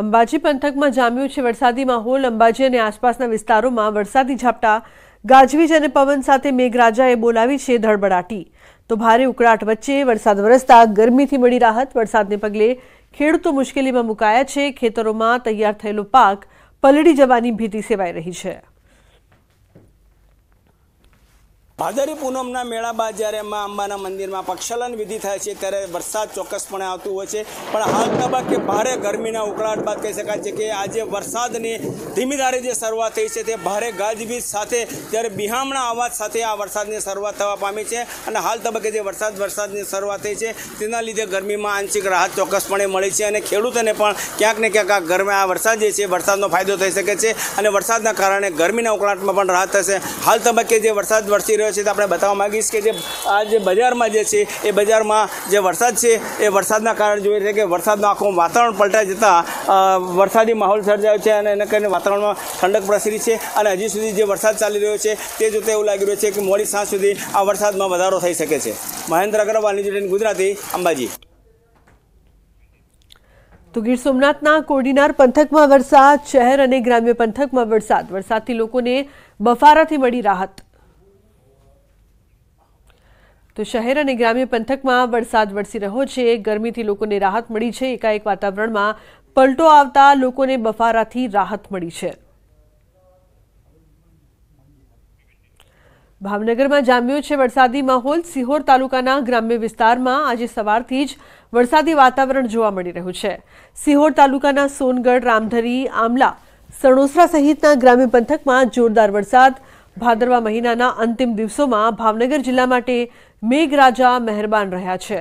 અંબાજી પંથકમાં જામ્યું છે વરસાદી માહોલ અંબાજી અને આસપાસના વિસ્તારોમાં વરસાદી ઝાપટા ગાજવીજ અને પવન સાથે મેઘરાજાએ બોલાવી છે ધડબડાટી તો ભારે ઉકળાટ વચ્ચે વરસાદ વરસતા ગરમીથી મળી રાહત વરસાદને પગલે ખેડૂતો મુશ્કેલીમાં મુકાયા છે ખેતરોમાં તૈયાર થયેલો પાક પલળી જવાની ભીતિ સેવાઈ રહી છે ભાદરી પૂનમના મેળા બાદ જ્યારે મા અંબાના મંદિરમાં પક્ષલન વિધિ થાય છે ત્યારે વરસાદ ચોક્કસપણે આવતું હોય છે પણ હાલ તબક્કે ભારે ગરમીના ઉકળાટ બાદ કહી શકાય છે કે આજે વરસાદની ધીમી ધારે જે શરૂઆત થઈ છે તે ભારે ગાજવીજ સાથે ત્યારે બિહામણા અવાજ સાથે આ વરસાદની શરૂઆત થવા પામી છે અને હાલ તબક્કે જે વરસાદ વરસાદની શરૂઆત થઈ છે તેના લીધે ગરમીમાં આંશિક રાહત ચોક્કસપણે મળી છે અને ખેડૂતોને પણ ક્યાંક ને ક્યાંક આ ગરમી આ વરસાદ જે છે વરસાદનો ફાયદો થઈ શકે છે અને વરસાદના કારણે ગરમીના ઉકળાટમાં પણ રાહત થશે હાલ તબક્કે જે વરસાદ વરસી રહ્યો રહ્યો છે તો આપણે બતાવવા માગીશ કે જે આ જે બજારમાં જે છે એ બજારમાં જે વરસાદ છે એ વરસાદના કારણે જોઈએ છે કે વરસાદનું આખું વાતાવરણ પલટાઈ જતાં વરસાદી માહોલ સર્જાયો છે અને એને કારણે વાતાવરણમાં ઠંડક પ્રસરી છે અને હજી સુધી જે વરસાદ ચાલી રહ્યો છે તે જોતાં એવું લાગી રહ્યું છે કે મોડી સાંજ સુધી આ વરસાદમાં વધારો થઈ શકે છે મહેન્દ્ર અગ્રવાલ ન્યૂઝીલેન્ડ ગુજરાતી અંબાજી તો ગીર સોમનાથના કોડીનાર પંથકમાં વરસાદ શહેર અને ગ્રામ્ય પંથકમાં વરસાદ વરસાદથી લોકોને બફારાથી મળી રાહત તો શહેર અને ગ્રામ્ય પંથકમાં વરસાદ વરસી રહ્યો છે ગરમીથી લોકોને રાહત મળી છે એકાએક વાતાવરણમાં પલટો આવતા લોકોને બફારાથી રાહત મળી છે ભાવનગરમાં જામ્યો છે વરસાદી માહોલ સિહોર તાલુકાના ગ્રામ્ય વિસ્તારમાં આજે સવારથી જ વરસાદી વાતાવરણ જોવા મળી રહ્યું છે સિહોર તાલુકાના સોનગઢ રામધરી આમલા સણોસરા સહિતના ગ્રામ્ય પંથકમાં જોરદાર વરસાદ ભાદરવા મહિનાના અંતિમ દિવસોમાં ભાવનગર જિલ્લા માટે મેઘરાજા મહેરબાન રહ્યા છે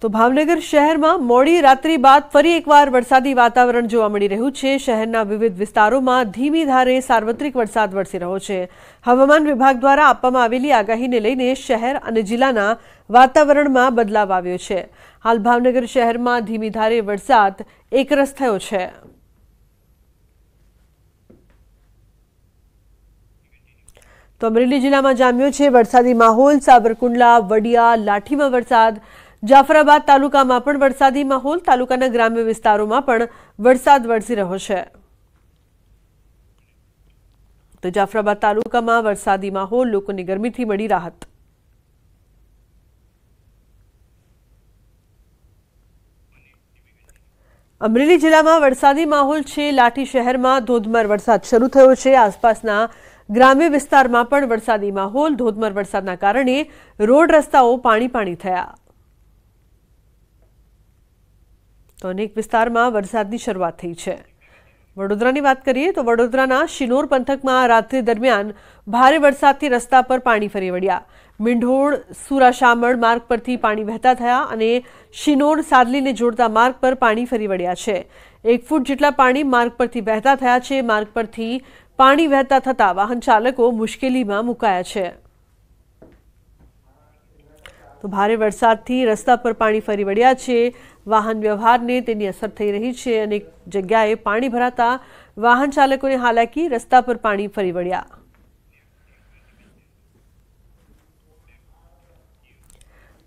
તો ભાવનગર શહેરમાં મોડી રાત્રી બાદ ફરી એકવાર વરસાદી વાતાવરણ જોવા મળી રહ્યું છે શહેરના વિવિધ વિસ્તારોમાં ધીમી ધારે સાર્વત્રિક વરસાદ વરસી રહ્યો છે હવામાન વિભાગ દ્વારા આપવામાં આવેલી આગાહીને લઈને શહેર અને જિલ્લાના વાતાવરણમાં બદલાવ આવ્યો છે હાલ ભાવનગર શહેરમાં ધીમી ધારે વરસાદ એકરસ થયો છે તો અમરેલી જિલ્લામાં જામ્યો છે વરસાદી માહોલ સાબરકુંડલા વડિયા લાઠીમાં વરસાદ જાફરાબાદ તાલુકામાં પણ વરસાદી માહોલ તાલુકાના ગ્રામ્ય વિસ્તારોમાં પણ વરસાદ વરસી રહ્યો છે તો જાફરાબાદ તાલુકામાં વરસાદી માહોલ લોકોની ગરમીથી મળી રાહત અમરેલી જિલ્લામાં વરસાદી માહોલ છે લાઠી શહેરમાં ધોધમાર વરસાદ શરૂ થયો છે આસપાસના ગ્રામ્ય વિસ્તારમાં પણ વરસાદી માહોલ ધોધમાર વરસાદના કારણે રોડ રસ્તાઓ પાણી પાણી થયા તો અનેક વિસ્તારમાં વરસાદની શરૂઆત થઈ છે વડોદરાની વાત કરીએ તો વડોદરાના શિનોર પંથકમાં રાત્રિ દરમિયાન ભારે વરસાદથી રસ્તા પર પાણી ફરી વળ્યા મીંઢોળ સુરાશામણ માર્ગ પરથી પાણી વહેતા થયા અને શિનોર સાદલીને જોડતા માર્ગ પર પાણી ફરી વળ્યા છે એક ફૂટ જેટલા પાણી માર્ગ પરથી વહેતા થયા છે માર્ગ પરથી પાણી વહેતા થતાં વાહન ચાલકો મુશ્કેલીમાં મુકાયા છે તો ભારે વરસાદથી રસ્તા પર પાણી ફરી વળ્યા છે વાહન વ્યવહારને તેની અસર થઈ રહી છે અનેક જગ્યાએ પાણી ભરાતા વાહન ચાલકોને હાલાકી રસ્તા પર પાણી ફરી વળ્યા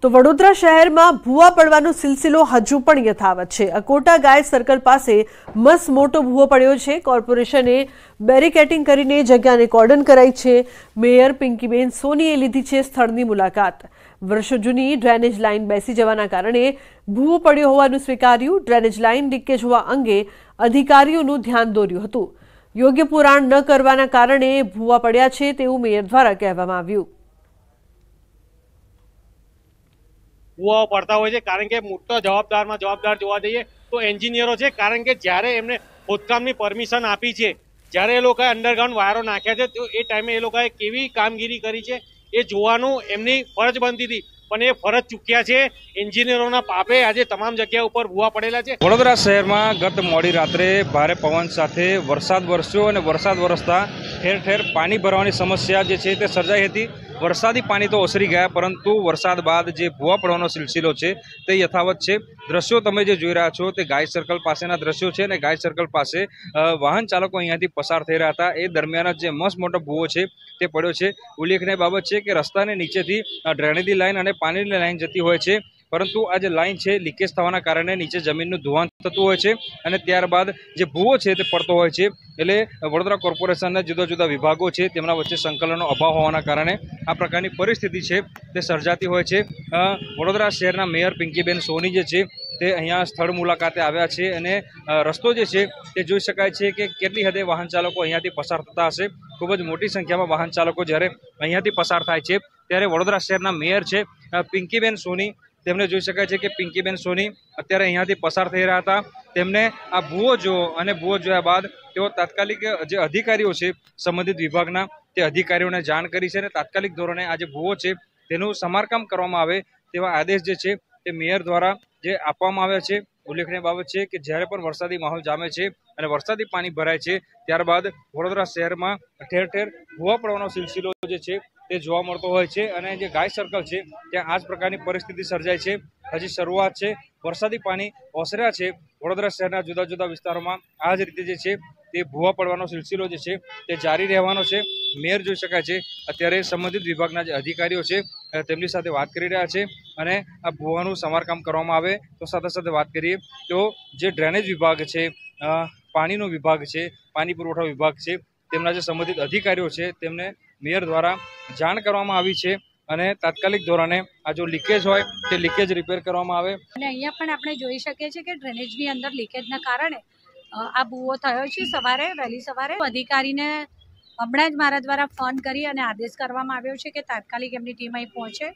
તો વડોદરા શહેરમાં ભૂવા પડવાનો સિલસિલો હજુ પણ યથાવત છે અકોટા ગાય સર્કલ પાસે મસ મોટો ભૂવો પડ્યો છે કોર્પોરેશને બેરિકેટિંગ કરીને જગ્યાને કોર્ડન કરાઈ છે મેયર પિંકીબેન સોનીએ લીધી છે સ્થળની મુલાકાત વર્ષો જૂની ડ્રેનેજ લાઇન બેસી જવાના કારણે ભૂવો પડ્યો હોવાનું સ્વીકાર્યું ડ્રેનેજ લાઇન લીકેજ હોવા અંગે અધિકારીઓનું ધ્યાન દોર્યું હતું યોગ્ય પુરાણ ન કરવાના કારણે ભૂવા પડ્યા છે તેવું મેયર દ્વારા કહેવામાં આવ્યું કૂવાઓ પડતા હોય છે કારણ કે મોટો જવાબદારમાં જવાબદાર જોવા જઈએ તો એન્જિનિયરો છે કારણ કે જ્યારે એમને ખોદકામની પરમિશન આપી છે જ્યારે એ લોકોએ અંડરગ્રાઉન્ડ વાયરો નાખ્યા છે તો એ ટાઈમે એ લોકોએ કેવી કામગીરી કરી છે એ જોવાનું એમની ફરજ બનતી હતી પણ એ ફરજ ચૂક્યા છે એન્જિનિયરોના પાપે આજે તમામ જગ્યા ઉપર ભૂવા પડેલા છે વડોદરા શહેરમાં ગત મોડી રાત્રે ભારે પવન સાથે વરસાદ વરસ્યો અને વરસાદ વરસતા ઠેર ઠેર પાણી ભરવાની સમસ્યા જે છે તે સર્જાઈ હતી વરસાદી પાણી તો ઓસરી ગયા પરંતુ વરસાદ બાદ જે ભૂવા પડવાનો સિલસિલો છે તે યથાવત છે દ્રશ્યો તમે જે જોઈ રહ્યા છો તે ગાય સર્કલ પાસેના દ્રશ્યો છે અને ગાય સર્કલ પાસે વાહન ચાલકો અહીંયાથી પસાર થઈ રહ્યા હતા એ દરમિયાન જે મસ્ત મોટો ભૂવો છે તે પડ્યો છે ઉલ્લેખનીય બાબત છે કે રસ્તાની નીચેથી ડ્રેનેજની લાઇન અને પાણીની લાઇન જતી હોય છે પરંતુ આ જે લાઇન છે લીકેજ થવાના કારણે નીચે જમીનનું ધોવાણ થતું હોય છે અને ત્યારબાદ જે ભૂવો છે તે પડતો હોય છે એટલે વડોદરા કોર્પોરેશનના જુદા જુદા વિભાગો છે તેમના વચ્ચે સંકલનનો અભાવ હોવાના કારણે આ પ્રકારની પરિસ્થિતિ છે તે સર્જાતી હોય છે વડોદરા શહેરના મેયર પિંકીબેન સોની જે છે તે અહીંયા સ્થળ મુલાકાતે આવ્યા છે અને રસ્તો જે છે તે જોઈ શકાય છે કે કેટલી હદે વાહન ચાલકો અહીંયાથી પસાર થતા હશે ખૂબ જ મોટી સંખ્યામાં વાહન ચાલકો જ્યારે અહીંયાથી પસાર થાય છે ત્યારે વડોદરા શહેરના મેયર છે પિંકીબેન સોની તેમને જોઈ શકાય છે કે પિંકીબેન સોની અત્યારે અહીંયાથી પસાર થઈ રહ્યા હતા તેમને આ ભૂવો જોવો અને ભૂવો જોયા બાદ તેઓ તાત્કાલિક જે અધિકારીઓ છે સંબંધિત વિભાગના તે અધિકારીઓને જાણ કરી છે અને તાત્કાલિક ધોરણે આ જે ભૂવો છે તેનું સમારકામ કરવામાં આવે તેવા આદેશ જે છે તે મેયર દ્વારા જે આપવામાં આવ્યા છે ઉલ્લેખનીય બાબત છે કે જ્યારે પણ વરસાદી માહોલ જામે છે અને વરસાદી પાણી ભરાય છે ત્યારબાદ વડોદરા શહેરમાં ઠેર ઠેર ભૂવા પડવાનો સિલસિલો જે છે તે જોવા મળતો હોય છે અને જે ગાય સર્કલ છે ત્યાં આ જ પ્રકારની પરિસ્થિતિ સર્જાય છે હજી શરૂઆત છે વરસાદી પાણી ઓસર્યા છે વડોદરા શહેરના જુદા જુદા વિસ્તારોમાં આ જ રીતે જે છે તે ભૂવા પડવાનો સિલસિલો જે છે તે જારી રહેવાનો છે મેયર જોઈ શકાય છે અત્યારે સંબંધિત વિભાગના જે અધિકારીઓ છે તેમની સાથે વાત કરી રહ્યા છે અને આ ભૂવાનું સમારકામ કરવામાં આવે તો સાથે સાથે વાત કરીએ તો જે ડ્રેનેજ વિભાગ છે પાણીનો વિભાગ છે પાણી પુરવઠા વિભાગ છે તેમના જે સંબંધિત અધિકારીઓ છે તેમને મેયર દ્વારા જાણ કરવામાં આવી છે અને તાત્કાલિક ધોરણે આ જો લીકેજ હોય તે લીકેજ રિપેર કરવામાં આવે અને અહીંયા પણ આપણે જોઈ શકીએ છીએ કે ડ્રેનેજની અંદર લીકેજના કારણે આ બુવો થયો છે સવારે વહેલી સવારે અધિકારીને હમણાં જ મારા દ્વારા ફોન કરી અને આદેશ કરવામાં આવ્યો છે કે તાત્કાલિક એમની ટીમ અહીં પહોંચે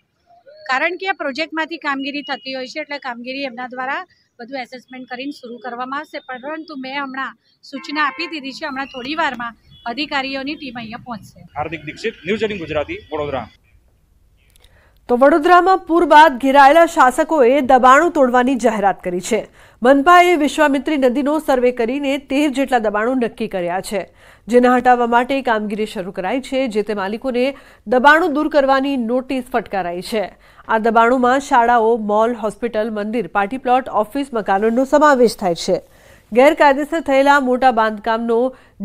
કારણ કે આ પ્રોજેક્ટમાંથી કામગીરી થતી હોય છે એટલે કામગીરી એમના દ્વારા બધું એસેસમેન્ટ કરીને શરૂ કરવામાં આવશે પરંતુ મેં હમણાં સૂચના આપી દીધી છે હમણાં થોડી વારમાં અધિકારીઓની ટીમ અહીંયા પહોંચશે હાર્દિક દીક્ષિત ન્યૂઝ એટીન ગુજરાતી વડોદરા તો વડોદરામાં પૂર બાદ ઘેરાયેલા શાસકોએ દબાણો તોડવાની જાહેરાત કરી છે મનપાએ વિશ્વામિત્રી નદીનો સર્વે કરીને તેર જેટલા દબાણો નક્કી કર્યા છે જેને હટાવવા માટે કામગીરી શરૂ કરાઈ છે જે તે માલિકોને દબાણો દૂર કરવાની નોટિસ ફટકારાઈ છે આ દબાણોમાં શાળાઓ મોલ હોસ્પિટલ મંદિર પાર્ટી પ્લોટ ઓફિસ મકાનોનો સમાવેશ થાય છે ગેરકાયદેસર થયેલા મોટા બાંધકામનો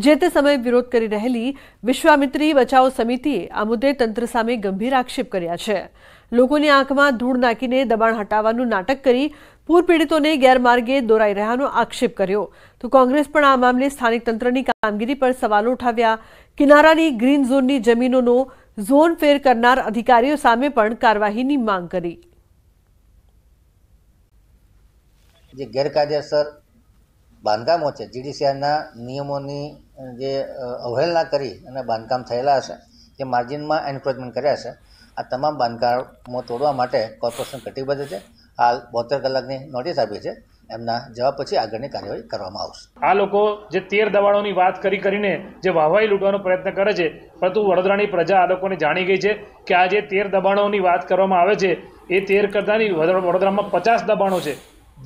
જે તે સમયે વિરોધ કરી રહેલી વિશ્વામિત્રી બચાવ સમિતિએ આ મુદ્દે તંત્ર સામે ગંભીર આક્ષેપ કર્યા છે લોકોની આંખમાં ધૂળ નાખીને દબાણ હટાવવાનું નાટક કરી પૂર પીડિતોને ગેરમાર્ગે દોરાઈ રહ્યાનો આક્ષેપ કર્યો તો કોંગ્રેસ પણ આ મામલે સ્થાનિક તંત્રની કામગીરી પર સવાલો ઉઠાવ્યા કિનારાની ગ્રીન ઝોનની જમીનોનો ઝોન ફેર કરનાર અધિકારીઓ સામે પણ કાર્યવાહીની માંગ કરી જે ગેરકાયદેસર બાંધકામો છે જીડીસીઆરના નિયમોની જે અવહેલના કરી અને બાંધકામ થયેલા હશે જે માર્જિનમાં એન્ક્રોચમેન્ટ કર્યા છે આ તમામ બાંધકામો તોડવા માટે કોર્પોરેશન કટિબદ્ધ છે હાલ બોતેર કલાકની નોટિસ આપી છે એમના જવાબ પછી આગળની કાર્યવાહી કરવામાં આવશે આ લોકો જે તેર દબાણોની વાત કરી કરીને જે વાહવાઈ લૂંટવાનો પ્રયત્ન કરે છે પરંતુ વડોદરાની પ્રજા આ લોકોને જાણી ગઈ છે કે આ જે તેર દબાણોની વાત કરવામાં આવે છે એ તેર કરતાંની વડોદરામાં પચાસ દબાણો છે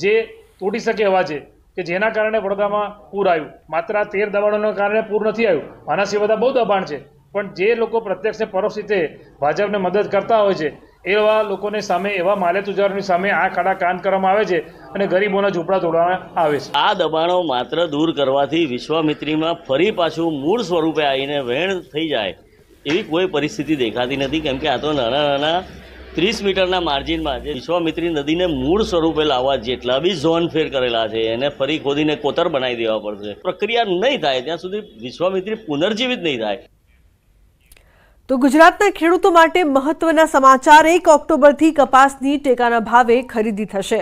જે તોડી શકે એવા છે કે જેના કારણે વડોદરામાં પૂર આવ્યું માત્ર આ તેર દબાણોના કારણે પૂર નથી આવ્યું આના સિવાય બધા બહુ દબાણ છે પણ જે લોકો પ્રત્યક્ષને પરોક્ષ રીતે ભાજપને મદદ કરતા હોય છે એવા લોકોને સામે એવા માલેતુજારોની સામે આ ખાડા કાન કરવામાં આવે છે અને ગરીબોના ઝૂંપડા તોડવામાં આવે છે આ દબાણો માત્ર દૂર કરવાથી વિશ્વામિત્રીમાં ફરી પાછું મૂળ સ્વરૂપે આવીને વહેણ થઈ જાય એવી કોઈ પરિસ્થિતિ દેખાતી નથી કેમ કે આ તો નાના નાના ત્રીસ મીટરના માર્જિનમાં જે વિશ્વામિત્રી નદીને મૂળ સ્વરૂપે લાવવા જેટલા બી ઝોન ફેર કરેલા છે એને ફરી ખોદીને કોતર બનાવી દેવા પડશે પ્રક્રિયા નહીં થાય ત્યાં સુધી વિશ્વામિત્રી પુનર્જીવિત નહીં થાય તો ગુજરાતના ખેડૂતો માટે મહત્વના સમાચાર એક ઓક્ટોબરથી કપાસની ટેકાના ભાવે ખરીદી થશે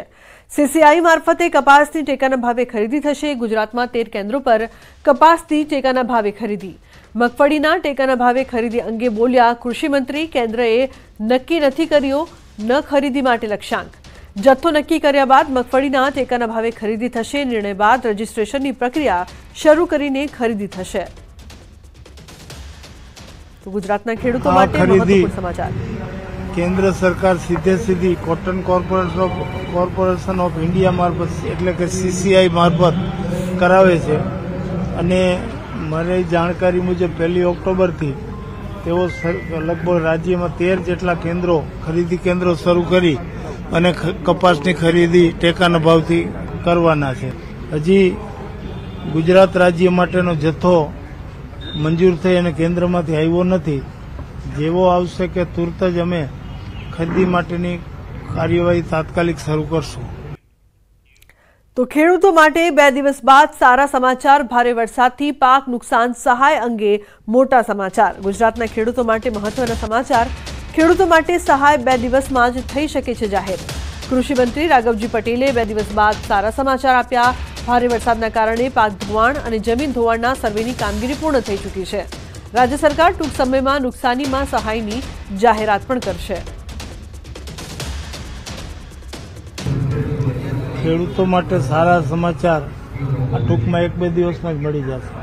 સીસીઆઈ મારફતે કપાસની ટેકાના ભાવે ખરીદી થશે ગુજરાતમાં તેર કેન્દ્રો પર કપાસની ટેકાના ભાવે ખરીદી મગફળીના ટેકાના ભાવે ખરીદી અંગે બોલ્યા કૃષિમંત્રી કેન્દ્રએ નક્કી નથી કર્યો ન ખરીદી માટે લક્ષ્યાંક જથ્થો નક્કી કર્યા બાદ મગફળીના ટેકાના ભાવે ખરીદી થશે નિર્ણય બાદ રજીસ્ટ્રેશનની પ્રક્રિયા શરૂ કરીને ખરીદી થશે ગુજરાતના ખેડૂતો માટે સમાચાર કેન્દ્ર સરકાર સીધે સીધી cotton corporation of corporation of India મારફત એટલે કે સીસીઆઈ મારફત કરાવે છે અને મને જાણકારી મુજબ પહેલી ઓક્ટોબરથી તેઓ લગભગ રાજ્યમાં તેર જેટલા કેન્દ્રો ખરીદી કેન્દ્રો શરૂ કરી અને કપાસની ખરીદી ટેકાના ભાવથી કરવાના છે હજી ગુજરાત રાજ્ય માટેનો જથ્થો મંજૂર થઈ અને કેન્દ્રમાંથી આવ્યો નથી જેવો આવશે કે તુરત જ અમે ખરીદી માટેની કાર્યવાહી તાત્કાલિક શરૂ કરશું તો ખેડૂતો માટે બે દિવસ બાદ સારા સમાચાર ભારે વરસાદથી પાક નુકસાન સહાય અંગે મોટા સમાચાર ગુજરાતના ખેડૂતો માટે મહત્વના સમાચાર ખેડૂતો માટે સહાય બે દિવસમાં જ થઈ શકે છે જાહેર કૃષિમંત્રી રાઘવજી પટેલે બે દિવસ બાદ સારા સમાચાર આપ્યા ભારે વરસાદના કારણે પાક ધોવાણ અને જમીન ધોવાણના સર્વેની કામગીરી પૂર્ણ થઈ ચૂકી છે રાજ્ય સરકાર ટૂંક સમયમાં નુકસાનીમાં સહાયની જાહેરાત પણ કરશે ખેડૂતો માટે સારા સમાચાર આ ટૂંકમાં એક બે દિવસમાં જ મળી જશે